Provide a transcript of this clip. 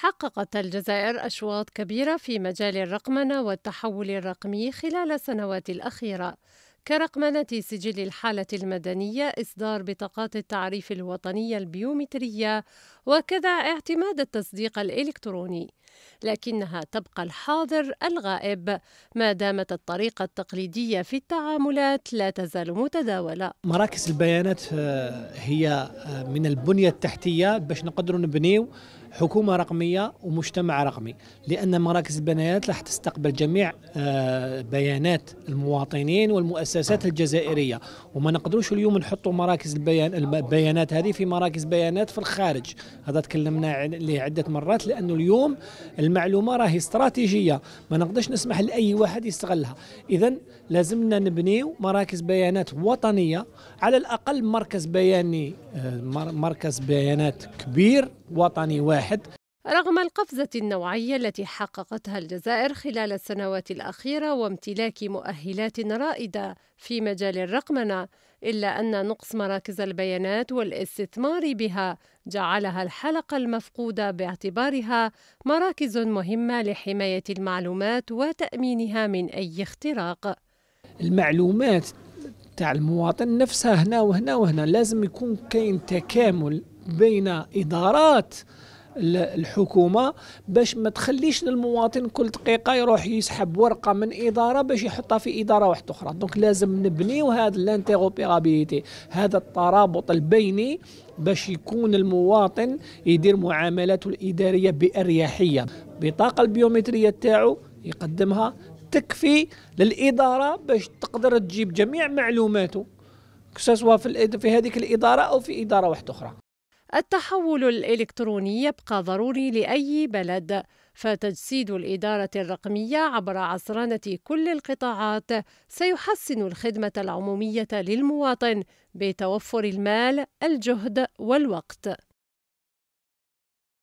حققت الجزائر أشواط كبيرة في مجال الرقمنة والتحول الرقمي خلال السنوات الأخيرة كرقمنة سجل الحالة المدنية إصدار بطاقات التعريف الوطنية البيومترية وكذا اعتماد التصديق الإلكتروني لكنها تبقى الحاضر الغائب ما دامت الطريقة التقليدية في التعاملات لا تزال متداولة مراكز البيانات آه، هي آه، من البنية التحتية باش نقدر نبنيو حكومة رقمية ومجتمع رقمي لأن مراكز البيانات راح تستقبل جميع آه، بيانات المواطنين والمؤسسات المؤسسات الجزائريه وما نقدروش اليوم نحطوا مراكز البيان البيانات هذه في مراكز بيانات في الخارج هذا تكلمنا عليه عده مرات لانه اليوم المعلومه راهي استراتيجيه ما نقدرش نسمح لاي واحد يستغلها اذا لازمنا نبنيو مراكز بيانات وطنيه على الاقل مركز بياني آه، مركز بيانات كبير وطني واحد رغم القفزة النوعية التي حققتها الجزائر خلال السنوات الأخيرة وامتلاك مؤهلات رائدة في مجال الرقمنة، إلا أن نقص مراكز البيانات والاستثمار بها جعلها الحلقة المفقودة باعتبارها مراكز مهمة لحماية المعلومات وتأمينها من أي اختراق. المعلومات تاع المواطن نفسها هنا وهنا وهنا لازم يكون كاين تكامل بين إدارات الحكومه باش ما تخليش للمواطن كل دقيقه يروح يسحب ورقه من اداره باش يحطها في اداره واحده اخرى دونك لازم نبنيو هذا الانتروبيرابيليتي هذا الترابط البيني باش يكون المواطن يدير معاملاته الاداريه باريحيه بطاقه البيومتريه تاعو يقدمها تكفي للاداره باش تقدر تجيب جميع معلوماته سواء في هذيك الاداره او في اداره واحده اخرى التحول الإلكتروني يبقى ضروري لأي بلد فتجسيد الإدارة الرقمية عبر عصرنة كل القطاعات سيحسن الخدمة العمومية للمواطن بتوفر المال، الجهد والوقت